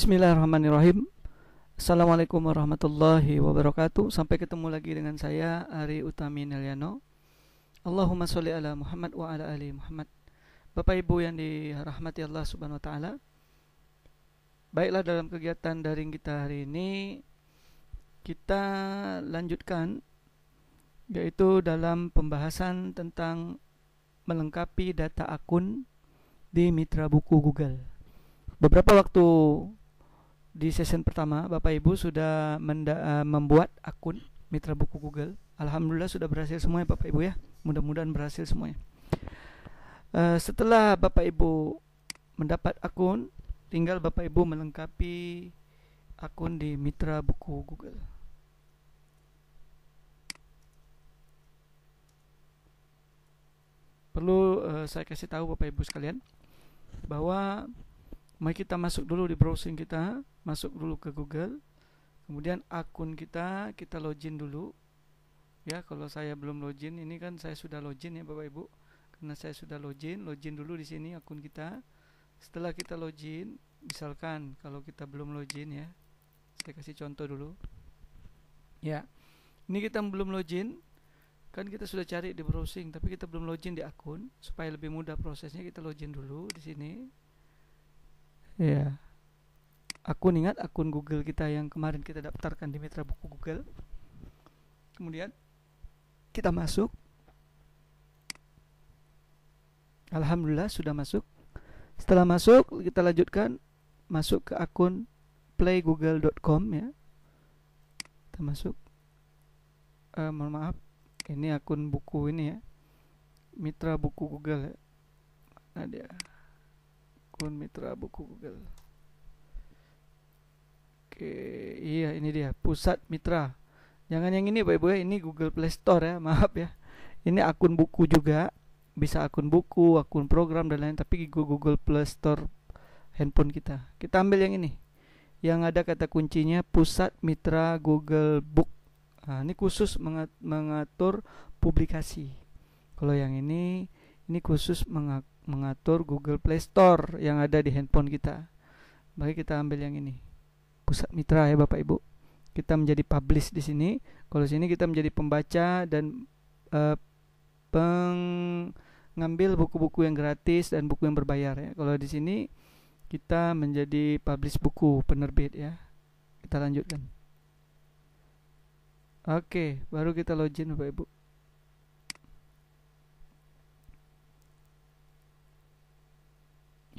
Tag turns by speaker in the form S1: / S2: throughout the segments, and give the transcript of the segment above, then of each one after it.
S1: Bismillahirrahmanirrahim Assalamualaikum warahmatullahi wabarakatuh Sampai ketemu lagi dengan saya Ari Utami Nelyano. Allahumma sholli ala Muhammad wa ala ali Muhammad Bapak Ibu yang dirahmati Allah subhanahu wa ta'ala Baiklah dalam kegiatan daring kita hari ini Kita lanjutkan Yaitu dalam pembahasan tentang Melengkapi data akun di mitra buku Google Beberapa waktu di season pertama Bapak Ibu sudah menda- eh, membuat akun mitra buku Google. Alhamdulillah sudah berhasil semuanya, Bapak Ibu ya. Mudah-mudahan berhasil semuanya. Uh, setelah Bapak Ibu mendapat akun, tinggal Bapak Ibu melengkapi akun di mitra buku Google. Perlu uh, saya kasih tahu Bapak Ibu sekalian bahwa mari kita masuk dulu di browsing kita masuk dulu ke Google kemudian akun kita kita login dulu ya kalau saya belum login ini kan saya sudah login ya Bapak Ibu karena saya sudah login login dulu di sini akun kita setelah kita login misalkan kalau kita belum login ya saya kasih contoh dulu ya ini kita belum login kan kita sudah cari di browsing tapi kita belum login di akun supaya lebih mudah prosesnya kita login dulu di sini Iya. Akun ingat akun Google kita yang kemarin kita daftarkan di Mitra Buku Google. Kemudian kita masuk. Alhamdulillah sudah masuk. Setelah masuk kita lanjutkan masuk ke akun playgoogle.com ya. Kita masuk. Uh, mohon maaf, ini akun buku ini ya. Mitra buku Google ya. Nah dia akun mitra buku Google. Oke, iya ini dia pusat mitra. Jangan yang ini Pak Ibu ya. ini Google Play Store ya, maaf ya. Ini akun buku juga, bisa akun buku, akun program dan lain tapi Google Play Store handphone kita. Kita ambil yang ini. Yang ada kata kuncinya pusat mitra Google Book. Nah, ini khusus mengatur publikasi. Kalau yang ini ini khusus mengatur mengatur Google Play Store yang ada di handphone kita. Mari kita ambil yang ini. Pusat Mitra ya Bapak Ibu. Kita menjadi publish di sini. Kalau sini kita menjadi pembaca dan uh, pengambil buku-buku yang gratis dan buku yang berbayar ya. Kalau di sini kita menjadi publish buku penerbit ya. Kita lanjutkan. Oke, baru kita login Bapak Ibu.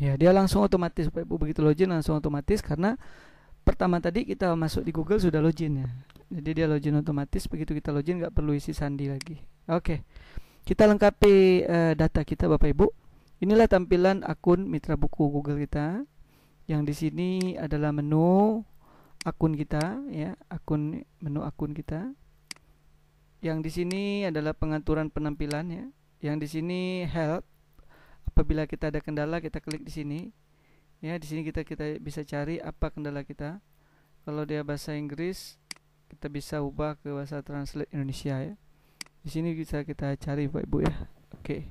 S1: Ya, dia langsung otomatis Bapak Ibu begitu login langsung otomatis karena pertama tadi kita masuk di Google sudah login ya. Jadi dia login otomatis begitu kita login nggak perlu isi sandi lagi. Oke. Kita lengkapi uh, data kita Bapak Ibu. Inilah tampilan akun mitra buku Google kita. Yang di sini adalah menu akun kita ya, akun menu akun kita. Yang di sini adalah pengaturan penampilan ya. Yang di sini help apabila kita ada kendala kita klik di sini ya di sini kita kita bisa cari apa kendala kita kalau dia bahasa Inggris kita bisa ubah ke bahasa translate Indonesia ya di sini bisa kita cari bapak Ibu ya oke okay.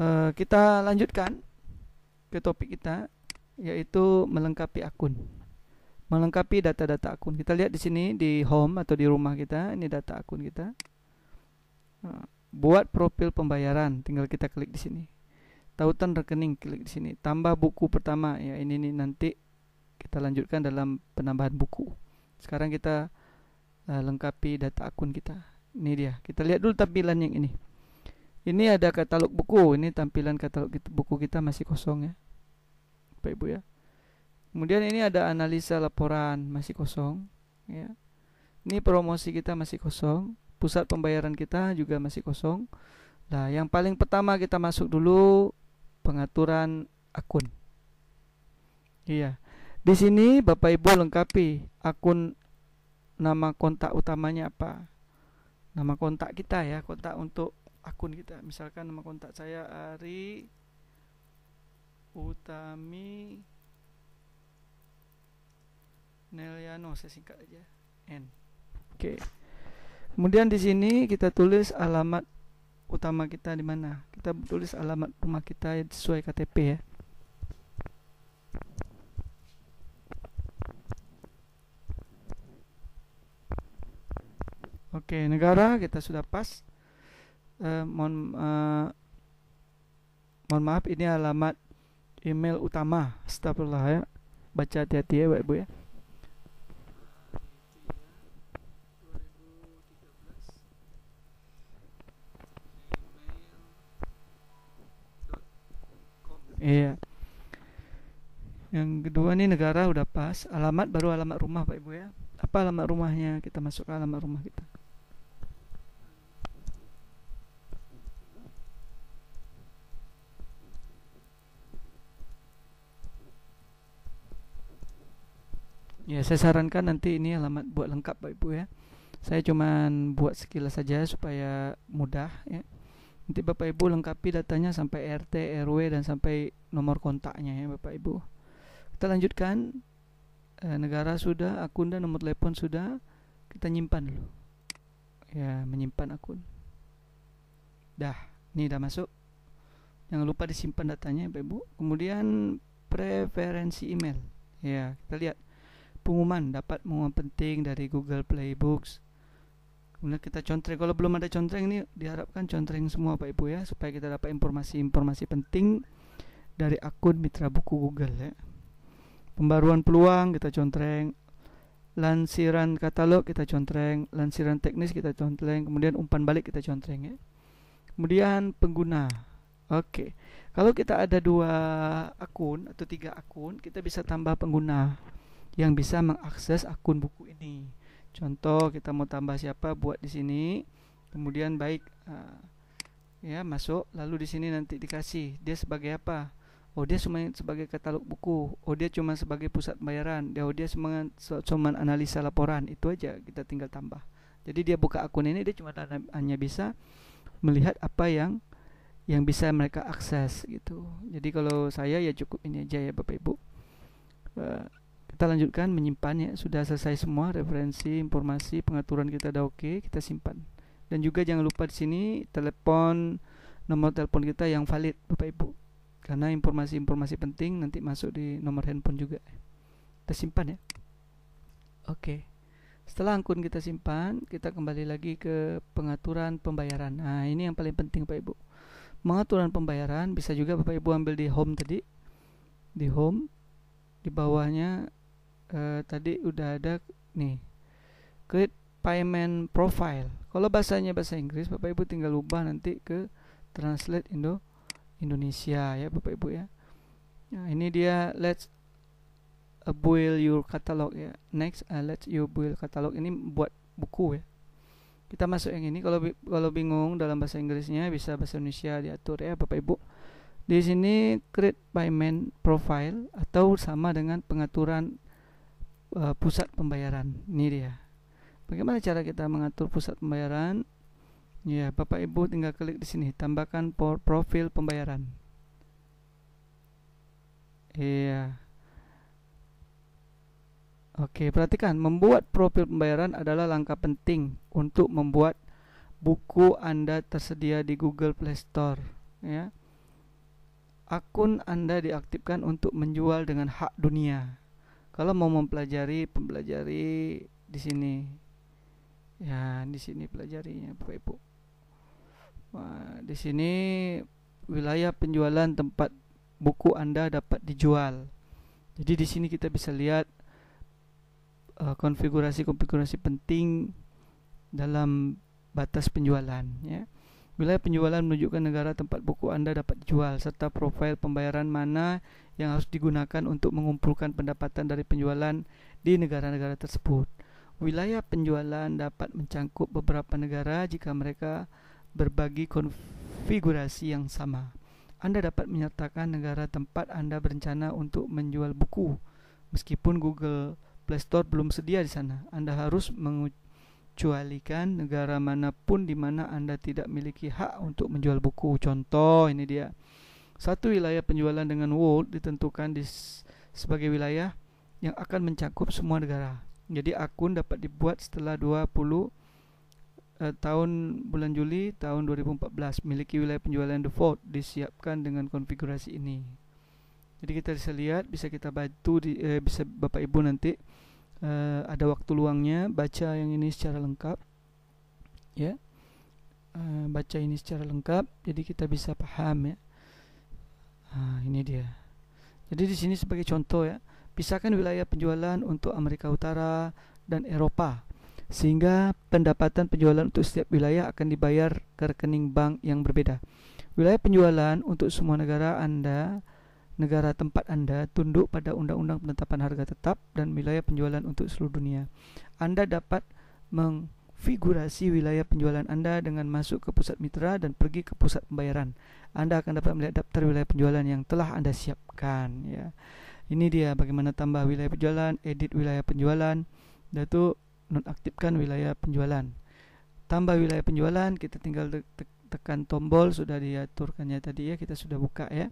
S1: uh, eh, kita lanjutkan ke topik kita yaitu melengkapi akun melengkapi data-data akun kita lihat di sini di home atau di rumah kita ini data akun kita nah, Buat profil pembayaran, tinggal kita klik di sini. Tautan rekening klik di sini. Tambah buku pertama ya ini nih nanti kita lanjutkan dalam penambahan buku. Sekarang kita uh, lengkapi data akun kita. Ini dia. Kita lihat dulu tampilan yang ini. Ini ada katalog buku. Ini tampilan katalog kita, buku kita masih kosong ya. Bapak Ibu ya. Kemudian ini ada analisa laporan masih kosong ya. Ini promosi kita masih kosong pusat pembayaran kita juga masih kosong. Nah, yang paling pertama kita masuk dulu pengaturan akun. Iya. Di sini Bapak Ibu lengkapi akun nama kontak utamanya apa. Nama kontak kita ya, kontak untuk akun kita. Misalkan nama kontak saya Ari Utami Neliano saya singkat aja. N. Oke. Okay. Kemudian di sini kita tulis alamat utama kita di mana. Kita tulis alamat rumah kita sesuai KTP ya. Oke, negara kita sudah pas. Eh, mohon eh, mohon maaf ini alamat email utama. Astagfirullah ya. Baca hati-hati ya, Bapak Ibu ya. yang kedua nih negara udah pas alamat baru alamat rumah pak ibu ya apa alamat rumahnya kita masuk ke alamat rumah kita ya saya sarankan nanti ini alamat buat lengkap pak ibu ya saya cuman buat sekilas saja supaya mudah ya nanti bapak ibu lengkapi datanya sampai RT RW dan sampai nomor kontaknya ya bapak ibu kita lanjutkan e, negara sudah akun dan nomor telepon sudah kita nyimpan dulu ya menyimpan akun dah ini dah masuk jangan lupa disimpan datanya Bapak Ibu kemudian preferensi email ya kita lihat pengumuman dapat pengumuman penting dari Google Play Books kemudian kita contreng kalau belum ada contreng ini diharapkan contreng semua Pak Ibu ya supaya kita dapat informasi-informasi penting dari akun mitra buku Google ya pembaruan peluang kita contreng lansiran katalog kita contreng lansiran teknis kita contreng kemudian umpan balik kita contreng ya kemudian pengguna oke kalau kita ada dua akun atau tiga akun kita bisa tambah pengguna yang bisa mengakses akun buku ini contoh kita mau tambah siapa buat di sini kemudian baik uh, ya masuk lalu di sini nanti dikasih dia sebagai apa oh dia cuma sebagai katalog buku oh dia cuma sebagai pusat bayaran, dia oh dia cuma cuma analisa laporan itu aja kita tinggal tambah jadi dia buka akun ini dia cuma hanya bisa melihat apa yang yang bisa mereka akses gitu jadi kalau saya ya cukup ini aja ya bapak ibu uh, kita lanjutkan menyimpannya sudah selesai semua referensi informasi pengaturan kita udah oke kita simpan dan juga jangan lupa di sini telepon nomor telepon kita yang valid Bapak Ibu karena informasi-informasi penting nanti masuk di nomor handphone juga tersimpan ya oke setelah akun kita simpan kita kembali lagi ke pengaturan pembayaran nah ini yang paling penting Pak Ibu pengaturan pembayaran bisa juga Bapak Ibu ambil di home tadi di home di bawahnya eh, tadi udah ada nih create payment profile kalau bahasanya bahasa Inggris Bapak Ibu tinggal ubah nanti ke translate Indo Indonesia ya Bapak Ibu ya. Nah, ini dia let's build your catalog ya. Next uh, let's you build catalog ini buat buku ya. Kita masuk yang ini kalau kalau bingung dalam bahasa Inggrisnya bisa bahasa Indonesia diatur ya Bapak Ibu. Di sini create by main profile atau sama dengan pengaturan uh, pusat pembayaran. Ini dia. Bagaimana cara kita mengatur pusat pembayaran? Ya, Bapak Ibu tinggal klik di sini, tambahkan profil pembayaran. Iya. Oke, perhatikan membuat profil pembayaran adalah langkah penting untuk membuat buku Anda tersedia di Google Play Store, ya. Akun Anda diaktifkan untuk menjual dengan hak dunia. Kalau mau mempelajari, pembelajari di sini. Ya, di sini pelajarinya Bapak Ibu di sini wilayah penjualan tempat buku Anda dapat dijual. Jadi di sini kita bisa lihat eh, konfigurasi-konfigurasi uh, penting dalam batas penjualan ya. Wilayah penjualan menunjukkan negara tempat buku Anda dapat dijual serta profil pembayaran mana yang harus digunakan untuk mengumpulkan pendapatan dari penjualan di negara-negara tersebut. Wilayah penjualan dapat mencangkup beberapa negara jika mereka berbagi konfigurasi yang sama. Anda dapat menyatakan negara tempat Anda berencana untuk menjual buku, meskipun Google Play Store belum sedia di sana. Anda harus mengecualikan negara manapun di mana Anda tidak memiliki hak untuk menjual buku. Contoh ini dia. Satu wilayah penjualan dengan World ditentukan di sebagai wilayah yang akan mencakup semua negara. Jadi akun dapat dibuat setelah 20 uh, tahun bulan Juli tahun 2014 miliki wilayah penjualan default disiapkan dengan konfigurasi ini. Jadi kita bisa lihat, bisa kita bantu di uh, bisa Bapak Ibu nanti uh, ada waktu luangnya baca yang ini secara lengkap. Ya. uh, baca ini secara lengkap jadi kita bisa paham ya. Nah, ini dia. Jadi di sini sebagai contoh ya, pisahkan wilayah penjualan untuk Amerika Utara dan Eropa sehingga pendapatan penjualan untuk setiap wilayah akan dibayar ke rekening bank yang berbeda. Wilayah penjualan untuk semua negara Anda, negara tempat Anda tunduk pada Undang-Undang Penetapan Harga Tetap dan wilayah penjualan untuk seluruh dunia. Anda dapat mengfigurasi wilayah penjualan Anda dengan masuk ke pusat mitra dan pergi ke pusat pembayaran. Anda akan dapat melihat daftar wilayah penjualan yang telah Anda siapkan ya. Ini dia bagaimana tambah wilayah penjualan, edit wilayah penjualan, dan nonaktifkan wilayah penjualan tambah wilayah penjualan kita tinggal te te tekan tombol sudah diaturkannya tadi ya kita sudah buka ya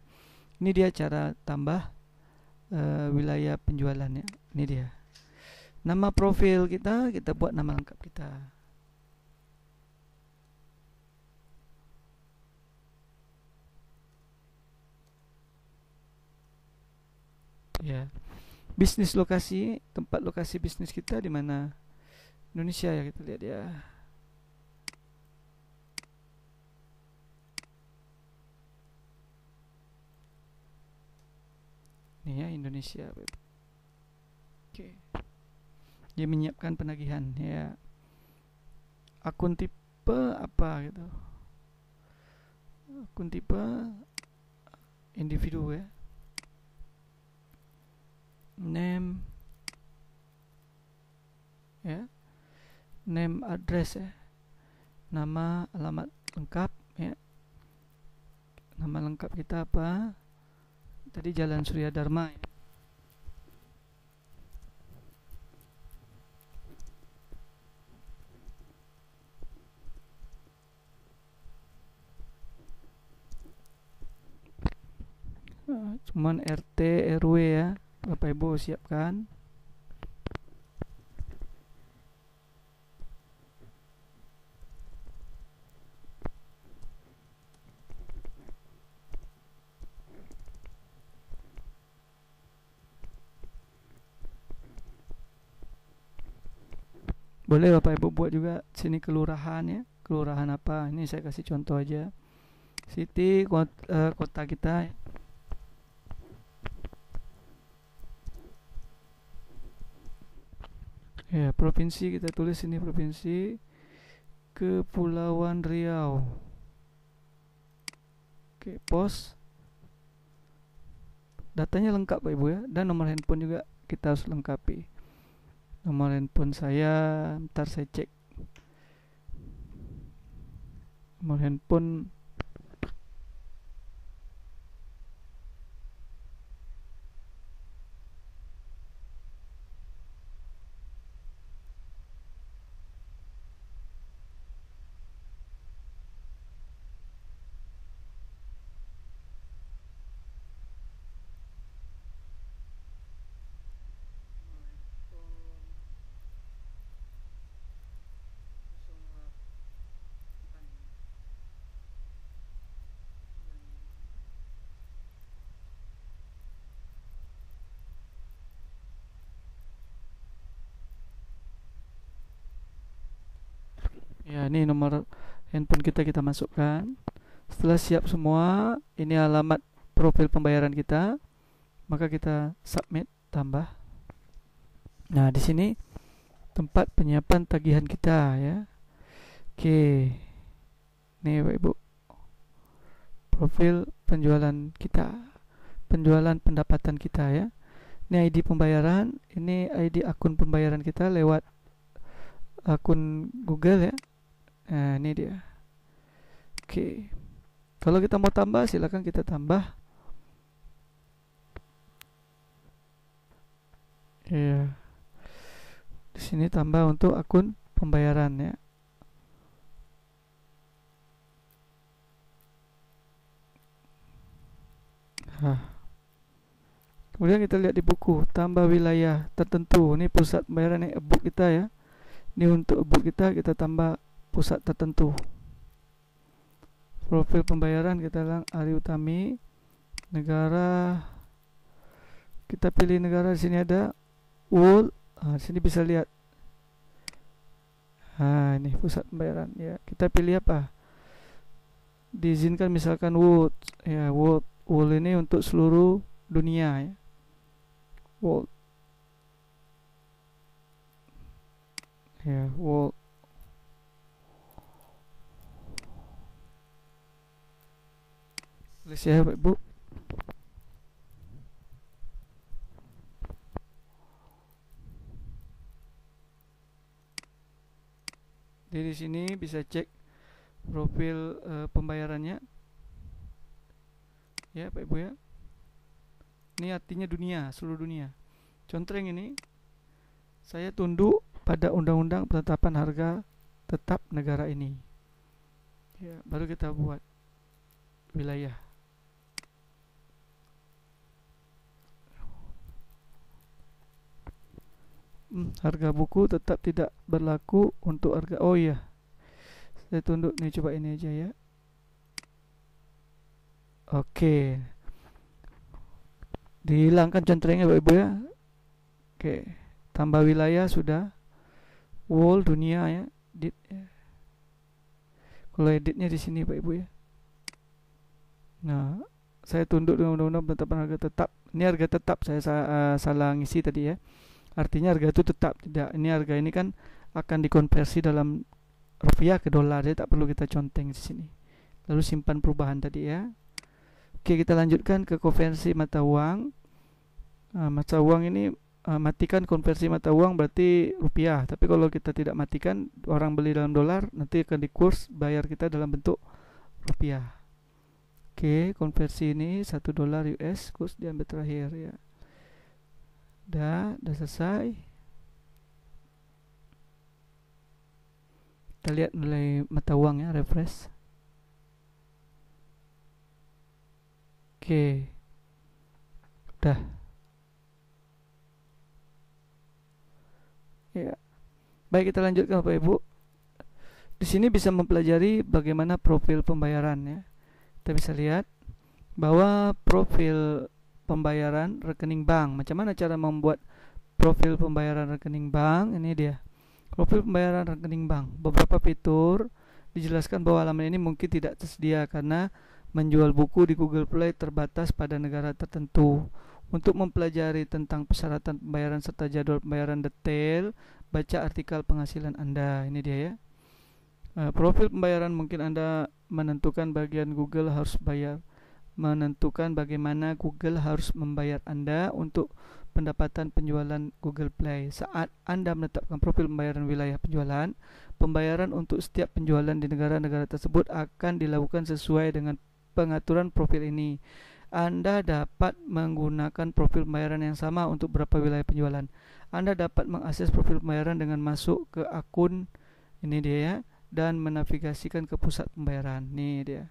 S1: ini dia cara tambah e, wilayah ya. ini dia nama profil kita kita buat nama lengkap kita ya bisnis lokasi tempat lokasi bisnis kita di mana Indonesia ya kita lihat ya ini ya Indonesia oke okay. dia menyiapkan penagihan ya akun tipe apa gitu akun tipe individu ya name ya name address ya nama alamat lengkap ya nama lengkap kita apa tadi Jalan Surya Dharma ya. cuman RT RW ya Bapak Ibu siapkan boleh bapak ibu buat juga sini kelurahan ya kelurahan apa ini saya kasih contoh aja city kota, uh, eh, kota kita ya provinsi kita tulis ini provinsi Kepulauan Riau oke pos datanya lengkap bapak Ibu ya dan nomor handphone juga kita harus lengkapi nomor handphone saya ntar saya cek nomor handphone ya ini nomor handphone kita kita masukkan setelah siap semua ini alamat profil pembayaran kita maka kita submit tambah nah di sini tempat penyiapan tagihan kita ya oke ini bapak ibu profil penjualan kita penjualan pendapatan kita ya ini ID pembayaran ini ID akun pembayaran kita lewat akun Google ya nah ini dia oke kalau kita mau tambah silakan kita tambah Iya, yeah. di sini tambah untuk akun pembayaran ya Hah. Kemudian kita lihat di buku, tambah wilayah tertentu. Ini pusat pembayaran ini e-book kita ya. Ini untuk e-book kita kita tambah pusat tertentu. Profil pembayaran kita lang Ari Utami, negara kita pilih negara di sini ada Wool, nah, sini bisa lihat. Nah, ini pusat pembayaran ya. Kita pilih apa? Diizinkan misalkan wool ya wool Wool ini untuk seluruh dunia ya. Wool. Ya, Wool Please ya, Bu. di sini bisa cek profil e, pembayarannya. Ya, Pak Ibu ya. Ini artinya dunia, seluruh dunia. Contreng ini saya tunduk pada undang-undang penetapan harga tetap negara ini. Ya, baru kita buat wilayah harga buku tetap tidak berlaku untuk harga oh iya saya tunduk nih coba ini aja ya oke okay. dihilangkan centengnya bapak ibu ya oke tambah wilayah sudah wall dunia ya edit ya. kalau editnya di sini bapak ibu ya nah saya tunduk dengan undang-undang penetapan harga tetap ini harga tetap saya uh, salah ngisi tadi ya artinya harga itu tetap tidak ini harga ini kan akan dikonversi dalam rupiah ke dolar jadi tak perlu kita conteng di sini lalu simpan perubahan tadi ya oke kita lanjutkan ke konversi mata uang uh, mata uang ini ah, matikan konversi mata uang berarti rupiah tapi kalau kita tidak matikan orang beli dalam dolar nanti akan dikurs bayar kita dalam bentuk rupiah oke konversi ini satu dolar US kurs diambil terakhir ya Udah, udah selesai. Kita lihat mulai mata uang ya, refresh. Oke. Udah. Ya. Baik, kita lanjutkan Bapak Ibu. Di sini bisa mempelajari bagaimana profil pembayaran ya. Kita bisa lihat bahwa profil pembayaran rekening bank. Macam mana cara membuat profil pembayaran rekening bank? Ini dia. Profil pembayaran rekening bank. Beberapa fitur dijelaskan bahwa halaman ini mungkin tidak tersedia karena menjual buku di Google Play terbatas pada negara tertentu. Untuk mempelajari tentang persyaratan pembayaran serta jadwal pembayaran detail, baca artikel penghasilan Anda. Ini dia ya. Uh, profil pembayaran mungkin Anda menentukan bagian Google harus bayar menentukan bagaimana Google harus membayar Anda untuk pendapatan penjualan Google Play. Saat Anda menetapkan profil pembayaran wilayah penjualan, pembayaran untuk setiap penjualan di negara-negara tersebut akan dilakukan sesuai dengan pengaturan profil ini. Anda dapat menggunakan profil pembayaran yang sama untuk beberapa wilayah penjualan. Anda dapat mengakses profil pembayaran dengan masuk ke akun ini dia ya dan menavigasikan ke pusat pembayaran. Nih dia.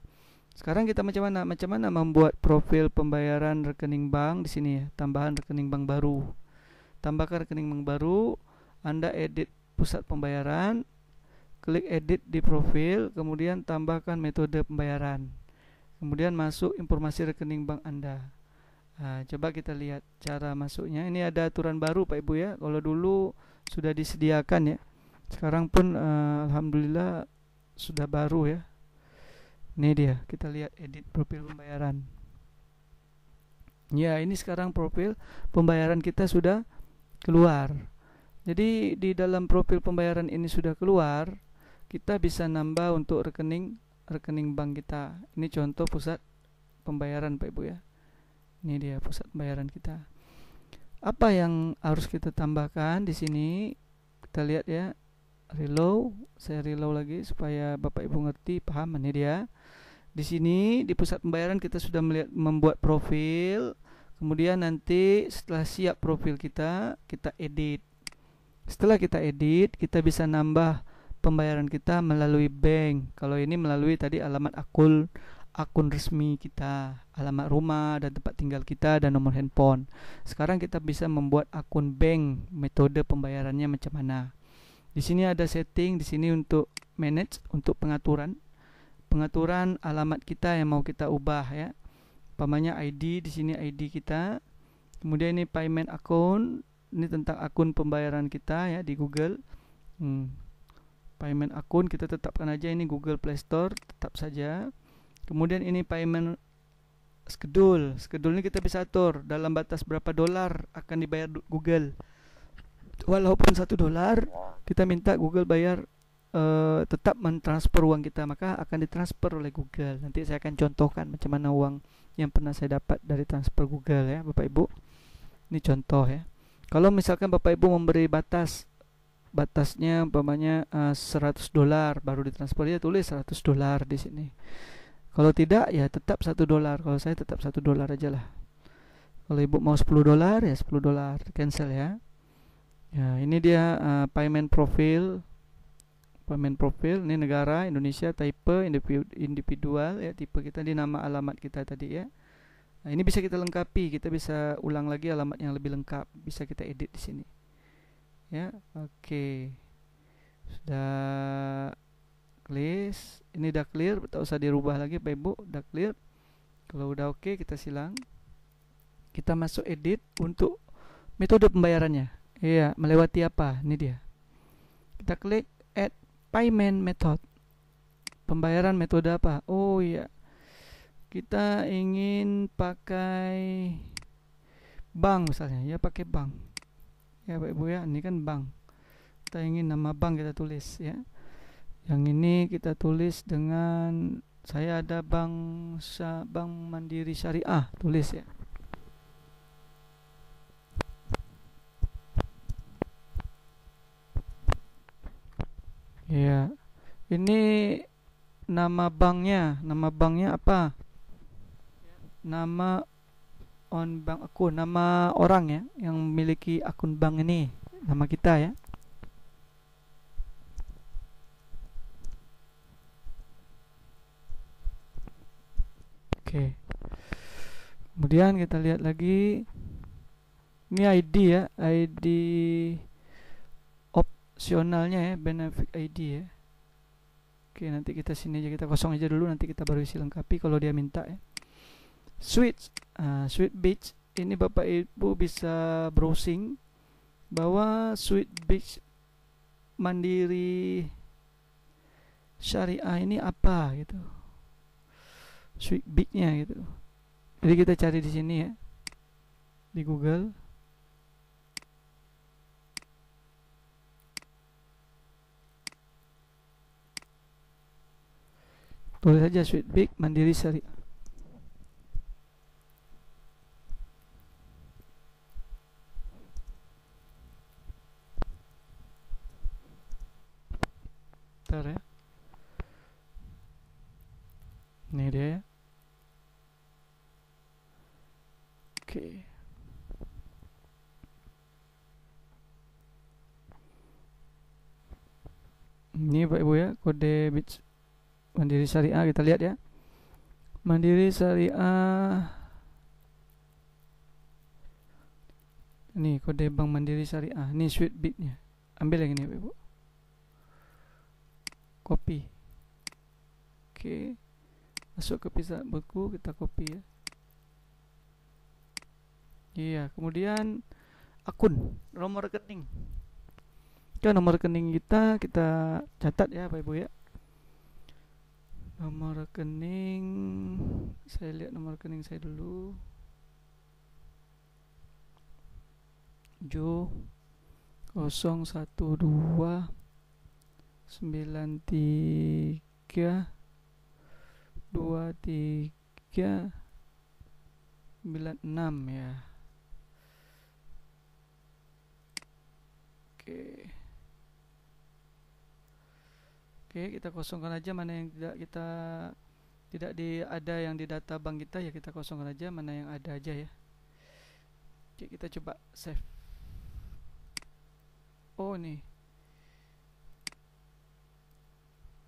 S1: Sekarang kita macam mana? Macam mana membuat profil pembayaran rekening bank di sini ya, tambahan rekening bank baru. Tambahkan rekening bank baru, Anda edit pusat pembayaran, klik edit di profil, kemudian tambahkan metode pembayaran. Kemudian masuk informasi rekening bank Anda. Nah, coba kita lihat cara masuknya. Ini ada aturan baru Pak Ibu ya. Kalau dulu sudah disediakan ya. Sekarang pun uh, alhamdulillah sudah baru ya ini dia, kita lihat edit profil pembayaran. Ya, ini sekarang profil pembayaran kita sudah keluar. Jadi di dalam profil pembayaran ini sudah keluar, kita bisa nambah untuk rekening rekening bank kita. Ini contoh pusat pembayaran Pak Ibu ya. Ini dia pusat pembayaran kita. Apa yang harus kita tambahkan di sini? Kita lihat ya. Reload, saya reload lagi supaya Bapak Ibu ngerti, paham ini dia di sini di pusat pembayaran kita sudah melihat membuat profil. Kemudian nanti setelah siap profil kita, kita edit. Setelah kita edit, kita bisa nambah pembayaran kita melalui bank. Kalau ini melalui tadi alamat akun akun resmi kita, alamat rumah dan tempat tinggal kita dan nomor handphone. Sekarang kita bisa membuat akun bank, metode pembayarannya macam mana. Di sini ada setting, di sini untuk manage untuk pengaturan pengaturan alamat kita yang mau kita ubah ya. Pamannya ID di sini ID kita. Kemudian ini payment account, ini tentang akun pembayaran kita ya di Google. Hmm. Payment akun kita tetapkan aja ini Google Play Store tetap saja. Kemudian ini payment schedule. Schedule ini kita bisa atur dalam batas berapa dolar akan dibayar Google. Walaupun satu dolar, kita minta Google bayar uh, tetap mentransfer uang kita maka akan ditransfer oleh Google nanti saya akan contohkan macam mana uang yang pernah saya dapat dari transfer Google ya Bapak Ibu ini contoh ya kalau misalkan Bapak Ibu memberi batas batasnya umpamanya uh, eh, 100 dolar baru ditransfer dia tulis 100 dolar di sini kalau tidak ya tetap satu dolar kalau saya tetap satu dolar aja lah kalau ibu mau 10 dolar ya 10 dolar cancel ya ya ini dia uh, payment profile pemain profil ini negara Indonesia tipe individual ya tipe kita di nama alamat kita tadi ya nah, ini bisa kita lengkapi kita bisa ulang lagi alamat yang lebih lengkap bisa kita edit di sini ya oke okay. sudah clear ini udah clear tak usah dirubah lagi Pak Ibu udah clear kalau udah oke okay, kita silang kita masuk edit untuk metode pembayarannya iya melewati apa ini dia kita klik add payment method. Pembayaran metode apa? Oh iya. Kita ingin pakai bank misalnya, ya pakai bank. Ya Bapak Ibu ya, ini kan bank. Kita ingin nama bank kita tulis ya. Yang ini kita tulis dengan saya ada bank Bank Mandiri Syariah tulis ya. Iya. Ini nama banknya, nama banknya apa? Nama on bank aku, nama orang ya yang memiliki akun bank ini, nama kita ya. Oke. Kemudian kita lihat lagi ini ID ya, ID opsionalnya ya benefit ID ya oke nanti kita sini aja kita kosong aja dulu nanti kita baru isi lengkapi kalau dia minta ya switch uh, switch beach ini bapak ibu bisa browsing bahwa switch beach mandiri syariah ini apa gitu switch beachnya gitu jadi kita cari di sini ya di Google tulis saja sweet big Mandiri Seri Bentar ya Ini dia ya Oke okay. Ini Pak Ibu ya kode bits Mandiri Syariah kita lihat ya. Mandiri Syariah Ini kode bank Mandiri Syariah. Ini sweet bitnya. Ambil yang ini, Ibu. Copy. Oke. Okay. Masuk ke pizza buku kita copy ya. Iya, kemudian akun, nomor rekening. Ke nomor rekening kita kita catat ya Bapak Ibu ya nomor rekening saya lihat nomor rekening saya dulu Jo 012 93 23 96 ya oke okay. Oke, kita kosongkan aja mana yang tidak kita tidak di ada yang di data bank kita ya kita kosongkan aja mana yang ada aja ya. Oke, kita coba save. Oh nih.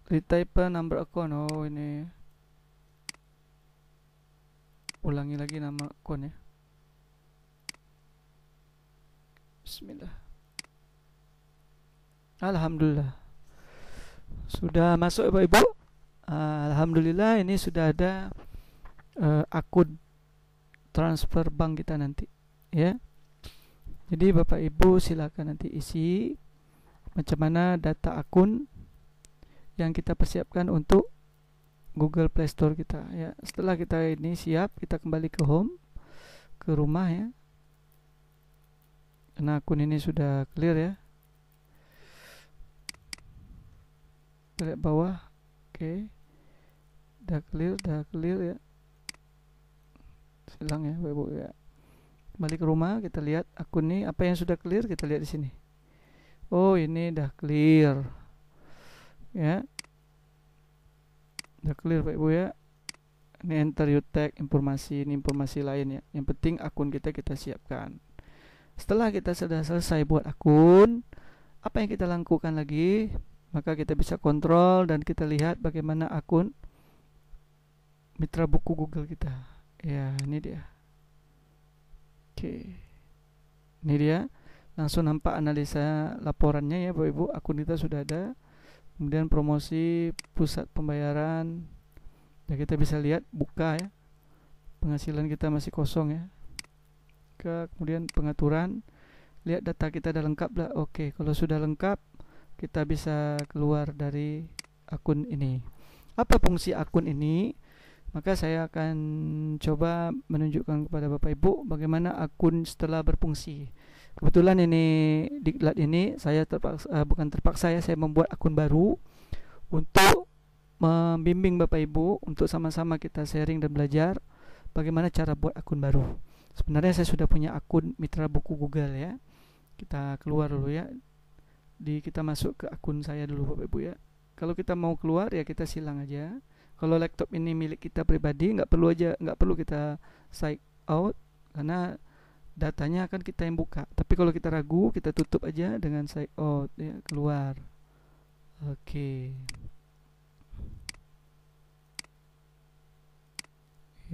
S1: Retype number account. Oh ini. Ulangi lagi nama account ya. Bismillah. Alhamdulillah. Sudah masuk Bapak Ibu? Ah, Alhamdulillah ini sudah ada uh, akun transfer bank kita nanti ya. Jadi Bapak Ibu silakan nanti isi macam mana data akun yang kita persiapkan untuk Google Play Store kita ya. Setelah kita ini siap, kita kembali ke home ke rumah ya. Nah akun ini sudah clear ya. kita lihat bawah oke okay. udah clear udah clear ya silang ya bu ya kembali ke rumah kita lihat akun ini apa yang sudah clear kita lihat di sini oh ini udah clear ya udah clear pak ibu ya ini enter you informasi ini informasi lain ya yang penting akun kita kita siapkan setelah kita sudah selesai buat akun apa yang kita lakukan lagi maka kita bisa kontrol dan kita lihat bagaimana akun mitra buku Google kita ya ini dia oke ini dia langsung nampak analisa laporannya ya Bapak Ibu akun kita sudah ada kemudian promosi pusat pembayaran ya kita bisa lihat buka ya penghasilan kita masih kosong ya ke kemudian pengaturan lihat data kita ada lengkap lah oke kalau sudah lengkap kita bisa keluar dari akun ini apa fungsi akun ini maka saya akan coba menunjukkan kepada Bapak Ibu bagaimana akun setelah berfungsi. Kebetulan ini diklat ini saya terpaksa eh, bukan terpaksa ya saya membuat akun baru untuk membimbing Bapak Ibu untuk sama-sama kita sharing dan belajar bagaimana cara buat akun baru. Sebenarnya saya sudah punya akun mitra buku Google ya. Kita keluar dulu ya di kita masuk ke akun saya dulu Bapak Ibu ya. Kalau kita mau keluar ya kita silang aja. Kalau laptop ini milik kita pribadi nggak perlu aja nggak perlu kita sign out karena datanya akan kita yang buka. Tapi kalau kita ragu kita tutup aja dengan sign out ya keluar. Oke. Okay.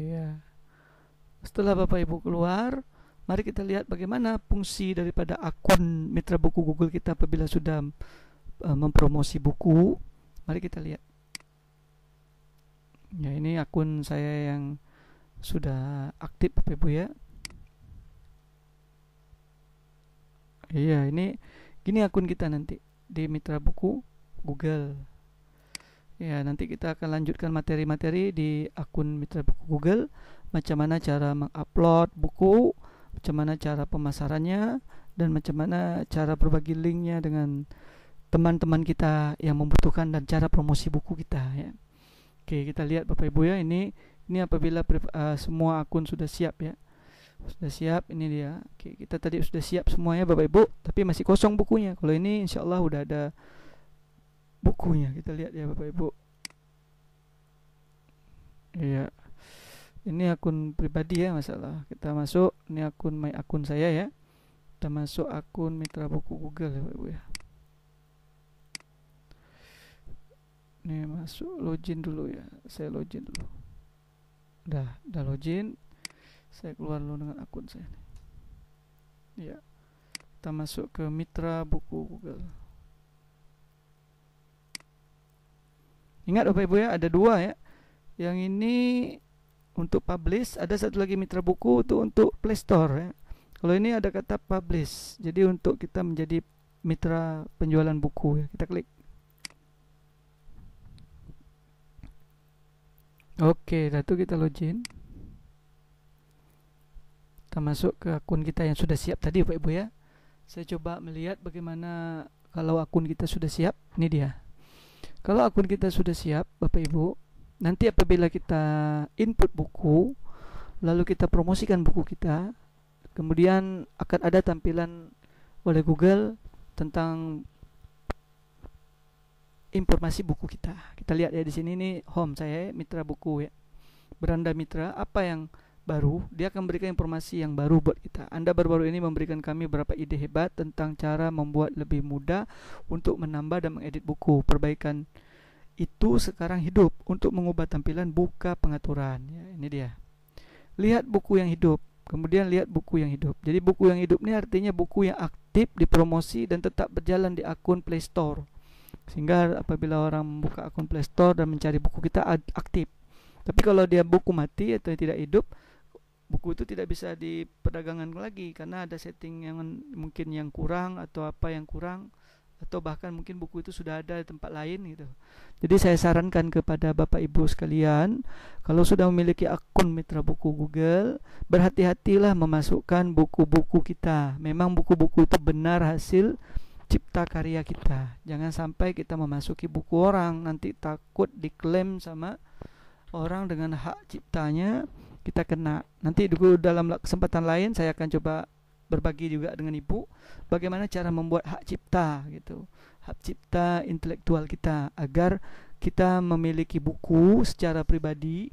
S1: Iya. Setelah Bapak Ibu keluar, mari kita lihat bagaimana fungsi daripada akun mitra buku Google kita apabila sudah eh, mempromosi buku mari kita lihat ya ini akun saya yang sudah aktif Bapak Ibu ya iya ini gini akun kita nanti di mitra buku Google ya nanti kita akan lanjutkan materi-materi di akun mitra buku Google macam mana cara mengupload buku macam mana cara pemasarannya dan macam mana cara berbagi linknya dengan teman-teman kita yang membutuhkan dan cara promosi buku kita ya. Oke, kita lihat Bapak Ibu ya ini ini apabila uh, semua akun sudah siap ya. Sudah siap ini dia. Oke, kita tadi sudah siap semuanya Bapak Ibu, tapi masih kosong bukunya. Kalau ini insya Allah udah ada bukunya. Kita lihat ya Bapak Ibu. Iya. Yeah ini akun pribadi ya masalah kita masuk ini akun my akun saya ya kita masuk akun mitra buku Google ya Ibu ya ini masuk login dulu ya saya login dulu dah dah login saya keluar dulu dengan akun saya nih. ya kita masuk ke mitra buku Google ingat Bapak Ibu ya ada dua ya yang ini untuk publish ada satu lagi mitra buku itu untuk Play Store ya. Kalau ini ada kata publish. Jadi untuk kita menjadi mitra penjualan buku ya. Kita klik. Oke, okay, itu kita login. Kita masuk ke akun kita yang sudah siap tadi Bapak Ibu ya. Saya coba melihat bagaimana kalau akun kita sudah siap. Ini dia. Kalau akun kita sudah siap, Bapak Ibu, nanti apabila kita input buku lalu kita promosikan buku kita kemudian akan ada tampilan oleh Google tentang informasi buku kita kita lihat ya di sini ini home saya mitra buku ya beranda mitra apa yang baru, dia akan memberikan informasi yang baru buat kita. Anda baru-baru ini memberikan kami beberapa ide hebat tentang cara membuat lebih mudah untuk menambah dan mengedit buku. Perbaikan itu sekarang hidup untuk mengubah tampilan buka pengaturan ya, ini dia lihat buku yang hidup kemudian lihat buku yang hidup jadi buku yang hidup ini artinya buku yang aktif dipromosi dan tetap berjalan di akun Play Store sehingga apabila orang membuka akun Play Store dan mencari buku kita aktif tapi kalau dia buku mati atau tidak hidup buku itu tidak bisa diperdagangkan lagi karena ada setting yang mungkin yang kurang atau apa yang kurang atau bahkan mungkin buku itu sudah ada di tempat lain gitu. Jadi saya sarankan kepada Bapak Ibu sekalian, kalau sudah memiliki akun mitra buku Google, berhati-hatilah memasukkan buku-buku kita. Memang buku-buku itu benar hasil cipta karya kita. Jangan sampai kita memasuki buku orang nanti takut diklaim sama orang dengan hak ciptanya kita kena. Nanti dulu dalam kesempatan lain saya akan coba berbagi juga dengan ibu bagaimana cara membuat hak cipta gitu hak cipta intelektual kita agar kita memiliki buku secara pribadi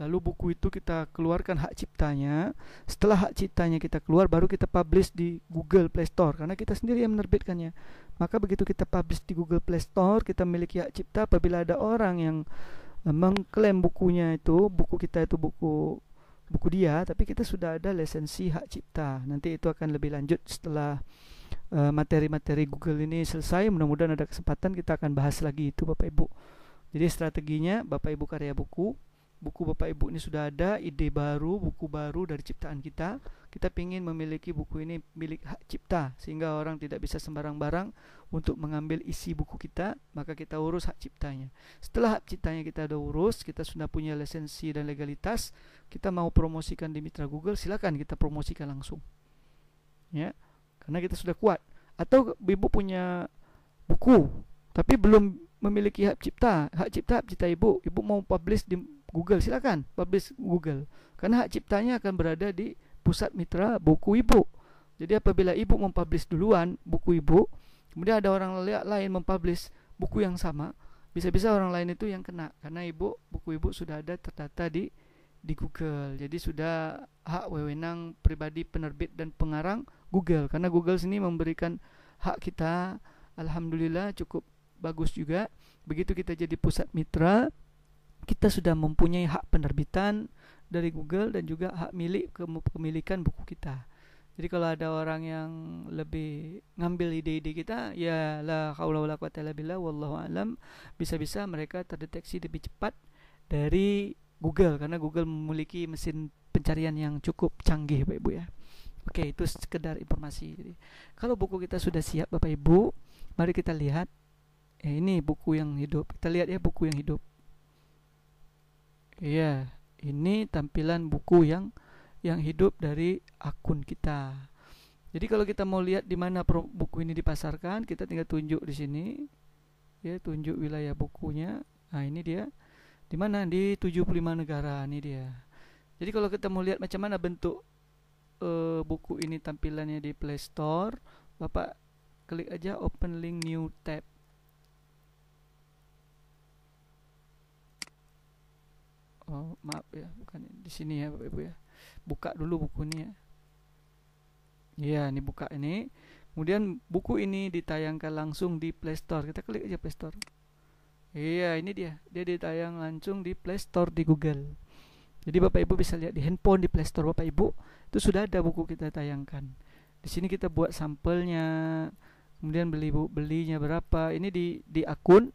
S1: lalu buku itu kita keluarkan hak ciptanya setelah hak ciptanya kita keluar baru kita publish di Google Play Store karena kita sendiri yang menerbitkannya maka begitu kita publish di Google Play Store kita memiliki hak cipta apabila ada orang yang eh, mengklaim bukunya itu buku kita itu buku buku dia tapi kita sudah ada lisensi hak cipta nanti itu akan lebih lanjut setelah eh, materi-materi uh, Google ini selesai mudah-mudahan ada kesempatan kita akan bahas lagi itu Bapak Ibu jadi strateginya Bapak Ibu karya buku buku Bapak Ibu ini sudah ada ide baru, buku baru dari ciptaan kita. Kita ingin memiliki buku ini milik hak cipta sehingga orang tidak bisa sembarang-barang untuk mengambil isi buku kita, maka kita urus hak ciptanya. Setelah hak ciptanya kita ada urus, kita sudah punya lisensi dan legalitas, kita mau promosikan di mitra Google silakan kita promosikan langsung ya karena kita sudah kuat atau ibu punya buku tapi belum memiliki hak cipta hak cipta hak cipta ibu ibu mau publish di Google silakan publish Google karena hak ciptanya akan berada di pusat mitra buku ibu jadi apabila ibu mempublish duluan buku ibu kemudian ada orang lain mempublish buku yang sama bisa-bisa orang lain itu yang kena karena ibu buku ibu sudah ada terdata di di Google. Jadi sudah hak wewenang pribadi penerbit dan pengarang Google karena Google sini memberikan hak kita alhamdulillah cukup bagus juga. Begitu kita jadi pusat mitra, kita sudah mempunyai hak penerbitan dari Google dan juga hak milik kepemilikan buku kita. Jadi kalau ada orang yang lebih ngambil ide-ide kita, ya la haula wala quwata illa billah wallahu alam, bisa-bisa mereka terdeteksi lebih cepat dari Google karena Google memiliki mesin pencarian yang cukup canggih Bapak Ibu ya. Oke, itu sekedar informasi. Jadi, kalau buku kita sudah siap Bapak Ibu, mari kita lihat ya, ini buku yang hidup. Kita lihat ya buku yang hidup. Iya, ini tampilan buku yang yang hidup dari akun kita. Jadi kalau kita mau lihat di mana buku ini dipasarkan, kita tinggal tunjuk di sini. Ya, tunjuk wilayah bukunya. Nah, ini dia. Di mana? Di 75 negara ini dia. Jadi kalau kita mau lihat macam mana bentuk uh, buku ini tampilannya di Play Store, Bapak klik aja open link new tab. Oh, maaf ya, bukan di sini ya Bapak Ibu ya. Buka dulu bukunya. Iya, ini buka ini. Kemudian buku ini ditayangkan langsung di Play Store. Kita klik aja Play Store. Iya, ini dia. Dia ditayang langsung di Play Store di Google. Jadi Bapak Ibu bisa lihat di handphone di Play Store Bapak Ibu itu sudah ada buku kita tayangkan. Di sini kita buat sampelnya, kemudian beli bu belinya berapa. Ini di di akun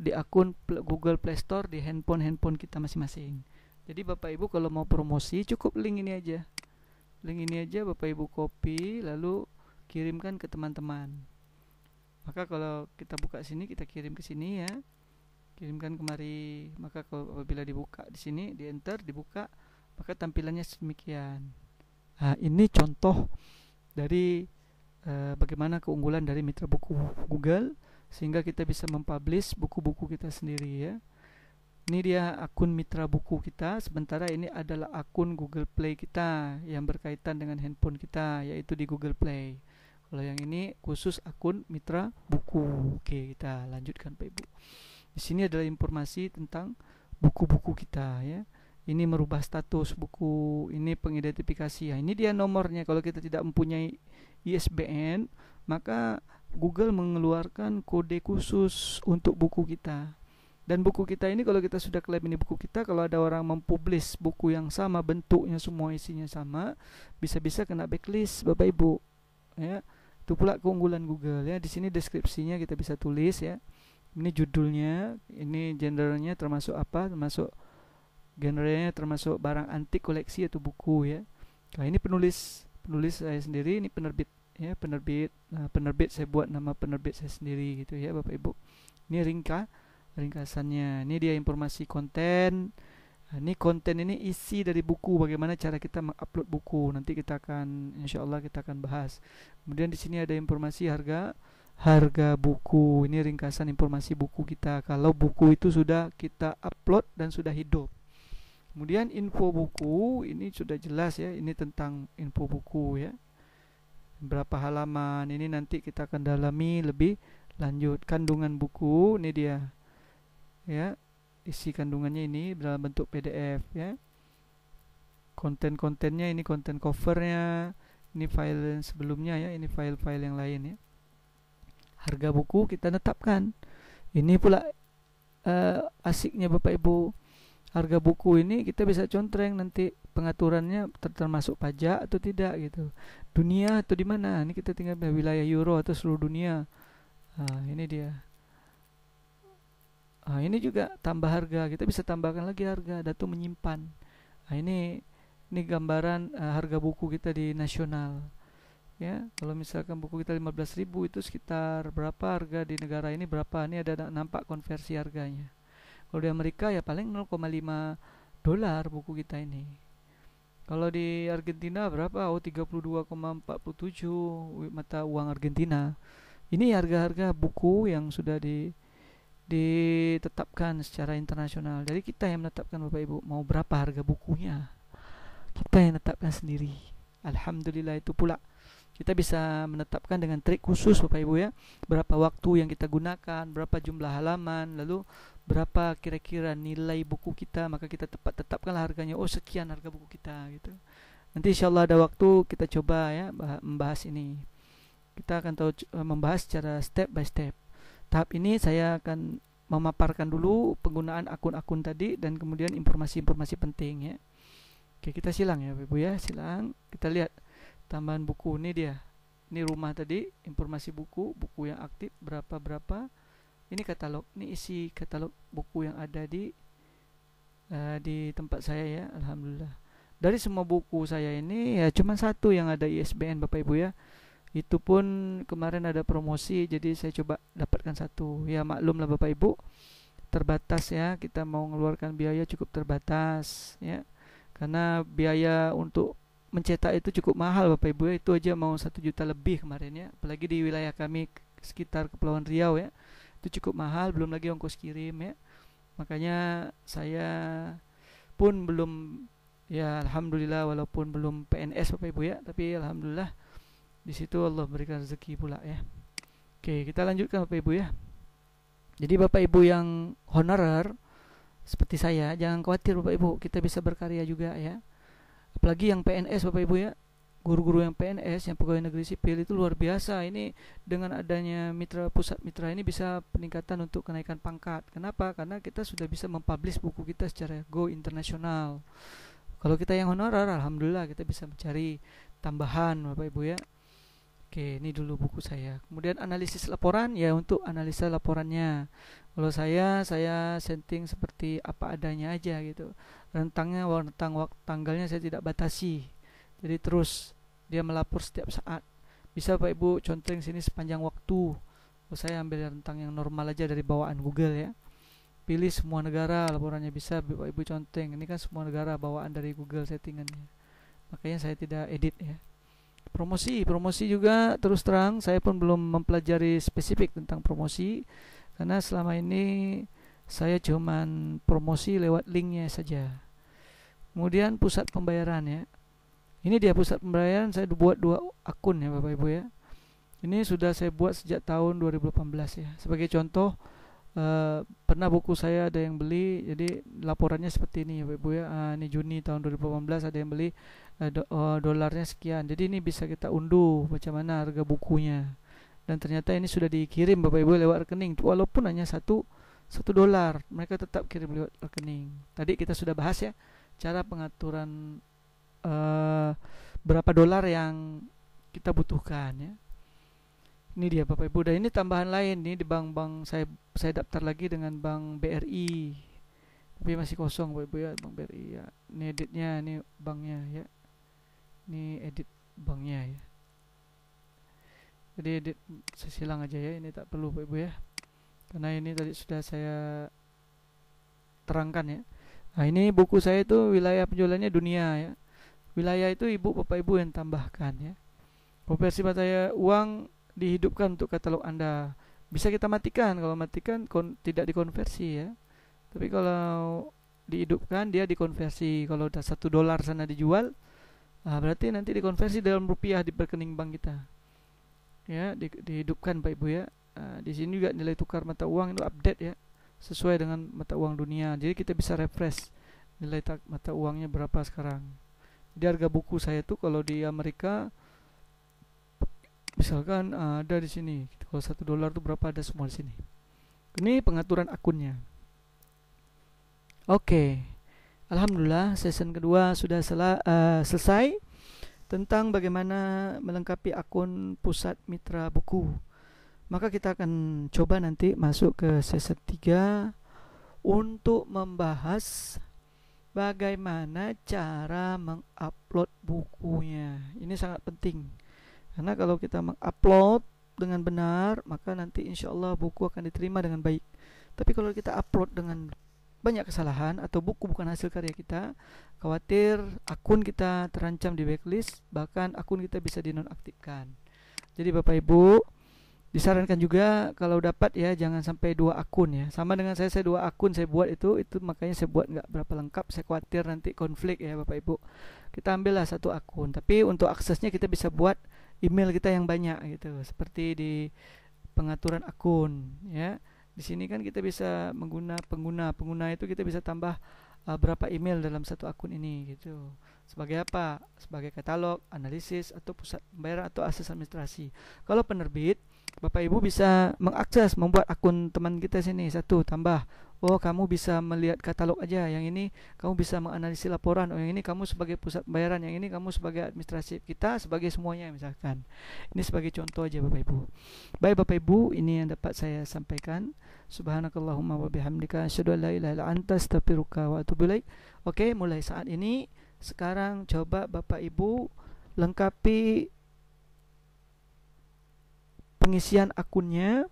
S1: di akun Google Play Store di handphone handphone kita masing-masing. Jadi Bapak Ibu kalau mau promosi cukup link ini aja. Link ini aja Bapak Ibu copy lalu kirimkan ke teman-teman maka kalau kita buka sini kita kirim ke sini ya kirimkan kemari maka kalau apabila dibuka di sini di enter dibuka maka tampilannya demikian nah ini contoh dari e, bagaimana keunggulan dari mitra buku Google sehingga kita bisa mempublish buku-buku kita sendiri ya ini dia akun mitra buku kita sementara ini adalah akun Google Play kita yang berkaitan dengan handphone kita yaitu di Google Play kalau yang ini khusus akun mitra buku oke kita lanjutkan Pak Ibu di sini adalah informasi tentang buku-buku kita ya ini merubah status buku ini pengidentifikasi ya ini dia nomornya kalau kita tidak mempunyai ISBN maka Google mengeluarkan kode khusus untuk buku kita dan buku kita ini kalau kita sudah klaim ini buku kita kalau ada orang mempublis buku yang sama bentuknya semua isinya sama bisa-bisa kena backlist Bapak Ibu ya itu pula keunggulan Google ya di sini deskripsinya kita bisa tulis ya ini judulnya ini gendernya termasuk apa termasuk genrenya termasuk barang antik koleksi atau buku ya nah ini penulis penulis saya sendiri ini penerbit ya penerbit nah, penerbit saya buat nama penerbit saya sendiri gitu ya Bapak Ibu ini ringka ringkasannya ini dia informasi konten Nah, ini konten ini isi dari buku bagaimana cara kita mengupload buku. Nanti kita akan insya Allah kita akan bahas. Kemudian di sini ada informasi harga harga buku. Ini ringkasan informasi buku kita. Kalau buku itu sudah kita upload dan sudah hidup. Kemudian info buku ini sudah jelas ya. Ini tentang info buku ya. Berapa halaman ini nanti kita akan dalami lebih lanjut. Kandungan buku ini dia ya isi kandungannya ini dalam bentuk PDF ya konten-kontennya ini konten covernya ini file sebelumnya ya ini file-file yang lain ya harga buku kita tetapkan ini pula uh, asiknya Bapak Ibu harga buku ini kita bisa contreng nanti pengaturannya ter termasuk pajak atau tidak gitu dunia atau di mana ini kita tinggal di wilayah euro atau seluruh dunia nah, ini dia Nah, ini juga tambah harga. Kita bisa tambahkan lagi harga datu menyimpan. Nah, ini ini gambaran uh, harga buku kita di nasional. Ya, kalau misalkan buku kita 15.000 itu sekitar berapa harga di negara ini berapa? Ini ada nampak konversi harganya. Kalau di Amerika ya paling 0,5 dolar buku kita ini. Kalau di Argentina berapa? Oh 32,47 mata uang Argentina. Ini harga-harga buku yang sudah di ditetapkan secara internasional. Jadi kita yang menetapkan Bapak Ibu mau berapa harga bukunya. Kita yang menetapkan sendiri. Alhamdulillah itu pula kita bisa menetapkan dengan trik khusus Bapak Ibu ya. Berapa waktu yang kita gunakan, berapa jumlah halaman, lalu berapa kira-kira nilai buku kita, maka kita tepat tetapkanlah harganya. Oh, sekian harga buku kita gitu. Nanti insyaallah ada waktu kita coba ya membahas ini. Kita akan tahu eh, membahas secara step by step. Tahap ini saya akan memaparkan dulu penggunaan akun-akun tadi dan kemudian informasi-informasi penting ya. Oke, kita silang ya, Ibu ya, silang. Kita lihat tambahan buku ini dia. Ini rumah tadi, informasi buku, buku yang aktif berapa-berapa. Ini katalog, ini isi katalog buku yang ada di uh, di tempat saya ya, alhamdulillah dari semua buku saya ini ya cuma satu yang ada ISBN Bapak Ibu ya itu pun kemarin ada promosi jadi saya coba dapatkan satu ya maklum lah bapak ibu terbatas ya kita mau mengeluarkan biaya cukup terbatas ya karena biaya untuk mencetak itu cukup mahal bapak ibu ya. itu aja mau satu juta lebih kemarin ya apalagi di wilayah kami sekitar kepulauan riau ya itu cukup mahal belum lagi ongkos kirim ya makanya saya pun belum ya alhamdulillah walaupun belum PNS bapak ibu ya tapi alhamdulillah di situ Allah berikan rezeki pula ya oke kita lanjutkan bapak ibu ya jadi bapak ibu yang honorer seperti saya jangan khawatir bapak ibu kita bisa berkarya juga ya apalagi yang PNS bapak ibu ya guru-guru yang PNS yang pegawai negeri sipil itu luar biasa ini dengan adanya mitra pusat mitra ini bisa peningkatan untuk kenaikan pangkat kenapa karena kita sudah bisa mempublish buku kita secara go internasional kalau kita yang honorer alhamdulillah kita bisa mencari tambahan bapak ibu ya Oke, ini dulu buku saya. Kemudian analisis laporan ya untuk analisa laporannya. Kalau saya saya setting seperti apa adanya aja gitu. Rentangnya rentang waktu tanggalnya saya tidak batasi. Jadi terus dia melapor setiap saat. Bisa Pak Ibu conteng sini sepanjang waktu. Kalau oh, saya ambil rentang yang normal aja dari bawaan Google ya. Pilih semua negara laporannya bisa Pak Ibu conteng. Ini kan semua negara bawaan dari Google settingannya. Makanya saya tidak edit ya promosi promosi juga terus terang saya pun belum mempelajari spesifik tentang promosi karena selama ini saya cuman promosi lewat linknya saja kemudian pusat pembayaran ya ini dia pusat pembayaran saya buat dua akun ya bapak ibu ya ini sudah saya buat sejak tahun 2018 ya sebagai contoh Uh, pernah buku saya ada yang beli jadi laporannya seperti ini ya Bapak Ibu ya uh, ini Juni tahun 2018 ada yang beli Eh, do, oh, dolarnya sekian jadi ini bisa kita unduh macam mana harga bukunya dan ternyata ini sudah dikirim bapak ibu lewat rekening walaupun hanya satu satu dolar mereka tetap kirim lewat rekening tadi kita sudah bahas ya cara pengaturan uh, berapa dolar yang kita butuhkan ya ini dia Bapak Ibu dan ini tambahan lain nih di bank-bank saya saya daftar lagi dengan bank BRI tapi masih kosong Bapak Ibu ya bank BRI ya ini editnya ini banknya ya ini edit banknya ya jadi edit sesilang aja ya ini tak perlu Bapak Ibu ya karena ini tadi sudah saya terangkan ya nah ini buku saya itu wilayah penjualannya dunia ya wilayah itu ibu Bapak Ibu yang tambahkan ya konversi saya uang dihidupkan untuk katalog Anda bisa kita matikan kalau matikan kon tidak dikonversi ya tapi kalau dihidupkan dia dikonversi kalau udah satu dolar sana dijual Nah, berarti nanti dikonversi dalam rupiah di perkening bank kita. Ya, di, dihidupkan Pak Ibu ya. Nah, di sini juga nilai tukar mata uang itu update ya, sesuai dengan mata uang dunia. Jadi kita bisa refresh nilai tak mata uangnya berapa sekarang. Di harga buku saya tuh kalau di Amerika misalkan ah, ada di sini kalau satu dolar tuh berapa ada semua di sini ini pengaturan akunnya oke okay. Alhamdulillah season kedua sudah sel uh, eh, selesai tentang bagaimana melengkapi akun pusat mitra buku. Maka kita akan coba nanti masuk ke season 3 untuk membahas bagaimana cara mengupload bukunya. Ini sangat penting. Karena kalau kita mengupload dengan benar, maka nanti insya Allah buku akan diterima dengan baik. Tapi kalau kita upload dengan banyak kesalahan atau buku bukan hasil karya kita, khawatir akun kita terancam di blacklist bahkan akun kita bisa dinonaktifkan. Jadi Bapak Ibu, disarankan juga kalau dapat ya jangan sampai dua akun ya. Sama dengan saya saya dua akun saya buat itu itu makanya saya buat nggak berapa lengkap, saya khawatir nanti konflik ya Bapak Ibu. Kita ambillah satu akun, tapi untuk aksesnya kita bisa buat email kita yang banyak gitu, seperti di pengaturan akun ya di sini kan kita bisa mengguna pengguna pengguna itu kita bisa tambah uh, berapa email dalam satu akun ini gitu sebagai apa sebagai katalog analisis atau pusat pembayaran atau akses administrasi kalau penerbit Bapak Ibu bisa mengakses membuat akun teman kita sini satu tambah oh kamu bisa melihat katalog aja yang ini kamu bisa menganalisis laporan oh yang ini kamu sebagai pusat pembayaran yang ini kamu sebagai administrasi kita sebagai semuanya misalkan ini sebagai contoh aja Bapak Ibu baik Bapak Ibu ini yang dapat saya sampaikan subhanakallahumma wa bihamdika asyhadu an la ilaha illa anta astaghfiruka wa atubu ilaik oke mulai saat ini sekarang coba Bapak Ibu lengkapi pengisian akunnya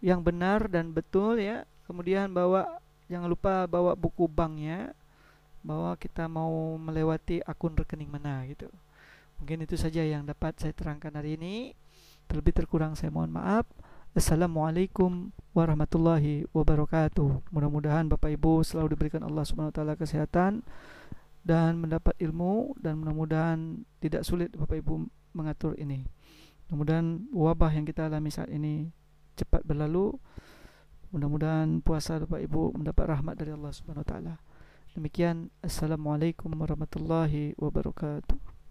S1: yang benar dan betul ya kemudian bawa jangan lupa bawa buku banknya bahwa kita mau melewati akun rekening mana gitu mungkin itu saja yang dapat saya terangkan hari ini terlebih terkurang saya mohon maaf Assalamualaikum warahmatullahi wabarakatuh. Mudah-mudahan Bapak Ibu selalu diberikan Allah Subhanahu wa taala kesehatan dan mendapat ilmu dan mudah-mudahan tidak sulit Bapak Ibu mengatur ini. Mudah-mudahan wabah yang kita alami saat ini cepat berlalu. Mudah-mudahan puasa Bapak Ibu mendapat rahmat dari Allah Subhanahu wa taala. Demikian assalamualaikum warahmatullahi wabarakatuh.